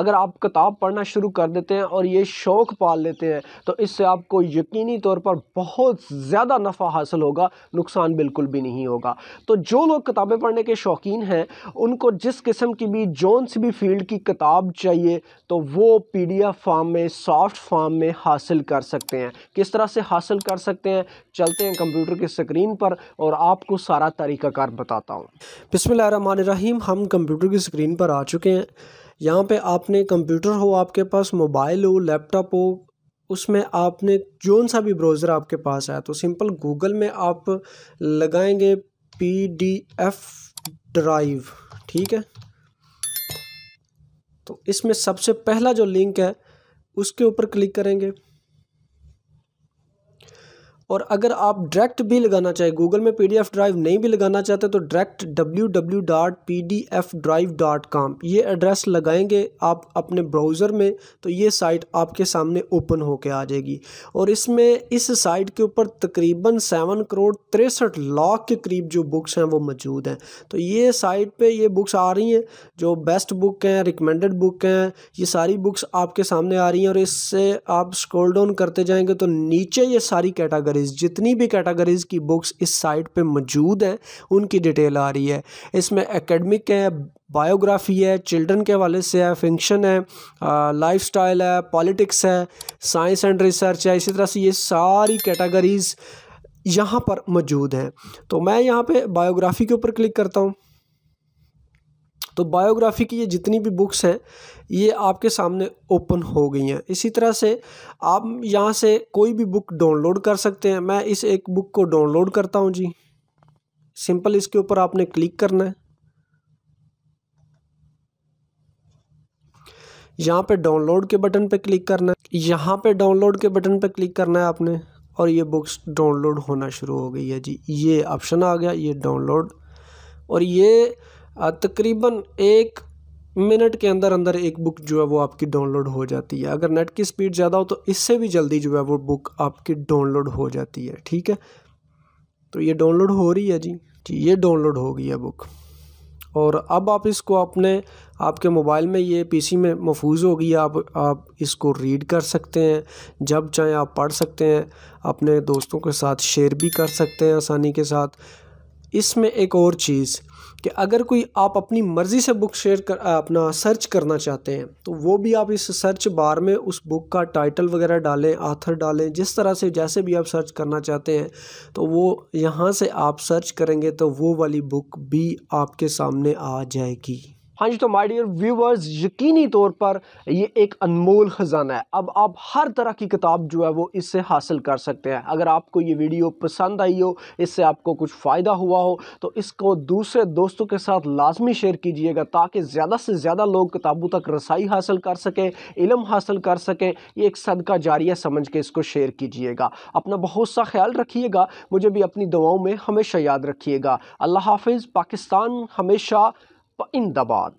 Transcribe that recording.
अगर आप किताब पढ़ना शुरू कर देते हैं और ये शौक़ पाल लेते हैं तो इससे आपको यकीनी तौर पर बहुत ज़्यादा नफ़ा हासिल होगा नुकसान बिल्कुल भी नहीं होगा तो जो लोग किताबें पढ़ने के शौकीन हैं उनको जिस किस्म की भी जौन सी भी फील्ड की किताब चाहिए तो वो पी डी एफ फार्म में सॉफ्ट फार्म में हासिल कर सकते हैं किस तरह से हासिल कर सकते हैं चलते हैं कंप्यूटर की स्क्रीन पर और आपको सारा तरीकाकार बताता हूँ बिसमीम हम कंप्यूटर की स्क्रीन पर आ चुके हैं यहाँ पे आपने कंप्यूटर हो आपके पास मोबाइल हो लैपटॉप हो उसमें आपने कौन सा भी ब्राउज़र आपके पास है तो सिंपल गूगल में आप लगाएंगे पी डी एफ ड्राइव ठीक है तो इसमें सबसे पहला जो लिंक है उसके ऊपर क्लिक करेंगे और अगर आप डायरेक्ट भी लगाना चाहे गूगल में पीडीएफ ड्राइव नहीं भी लगाना चाहते तो direct W W dot P D F drive dot com ये एड्रेस लगाएंगे आप अपने ब्राउज़र में तो ये साइट आपके सामने ओपन होकर आ जाएगी और इसमें इस साइट के ऊपर तकरीबन सेवन करोड़ तिरसठ लाख के करीब जो बुक्स हैं वो मौजूद हैं तो ये साइट पर ये बुक्स आ रही हैं जो बेस्ट बुक हैं रिकमेंडेड बुक हैं ये सारी बुक्स आपके सामने आ रही हैं और इससे आप स्क्रोल डाउन करते जाएंगे तो नीचे ये सारी कैटागरी कैटेगरीज़ जितनी भी कैटेगरीज़ की बुक्स इस साइट पे मौजूद हैं उनकी डिटेल आ रही है इसमें एकेडमिक है बायोग्राफी है चिल्ड्रन के हवाले से है फंक्शन है लाइफ स्टाइल है पॉलिटिक्स है साइंस एंड रिसर्च है इसी तरह से ये सारी कैटेगरीज़ यहाँ पर मौजूद हैं तो मैं यहाँ पर बायोग्राफी के ऊपर क्लिक करता हूँ तो बायोग्राफी की ये जितनी भी बुक्स हैं ये आपके सामने ओपन हो गई हैं इसी तरह से आप यहाँ से कोई भी बुक डाउनलोड कर सकते हैं मैं इस एक बुक को डाउनलोड करता हूँ जी सिंपल इसके ऊपर आपने क्लिक करना है यहाँ पे डाउनलोड के बटन पे क्लिक करना है यहाँ पे डाउनलोड के बटन पे क्लिक करना है आपने और ये बुक्स डाउनलोड होना शुरू हो गई है जी ये ऑप्शन आ गया ये डाउनलोड और ये तकरीबन एक मिनट के अंदर अंदर एक बुक जो है वो आपकी डाउनलोड हो जाती है अगर नेट की स्पीड ज़्यादा हो तो इससे भी जल्दी जो है वो बुक आपकी डाउनलोड हो जाती है ठीक है तो ये डाउनलोड हो रही है जी जी ये डाउनलोड हो गई है बुक और अब आप इसको अपने आपके मोबाइल में ये पीसी में महफूज होगी आप आप इसको रीड कर सकते हैं जब चाहें आप पढ़ सकते हैं अपने दोस्तों के साथ शेयर भी कर सकते हैं आसानी के साथ इसमें एक और चीज़ कि अगर कोई आप अपनी मर्ज़ी से बुक शेयर कर अपना सर्च करना चाहते हैं तो वो भी आप इस सर्च बार में उस बुक का टाइटल वगैरह डालें आथर डालें जिस तरह से जैसे भी आप सर्च करना चाहते हैं तो वो यहाँ से आप सर्च करेंगे तो वो वाली बुक भी आपके सामने आ जाएगी हाँ जी तो माय डियर व्यूवर्स यकीनी तौर पर ये एक अनमोल ख़जाना है अब आप हर तरह की किताब जो है वो इससे हासिल कर सकते हैं अगर आपको ये वीडियो पसंद आई हो इससे आपको कुछ फ़ायदा हुआ हो तो इसको दूसरे दोस्तों के साथ लाजमी शेयर कीजिएगा ताकि ज़्यादा से ज़्यादा लोग किताबों तक रसाई हासिल कर सकें इलम हासिल कर सकें ये एक सदका जारिया समझ के इसको शेयर कीजिएगा अपना बहुत सा ख्याल रखिएगा मुझे भी अपनी दुआओं में हमेशा याद रखिएगा अल्लाह हाफिज़ पाकिस्तान हमेशा व इंदाबाद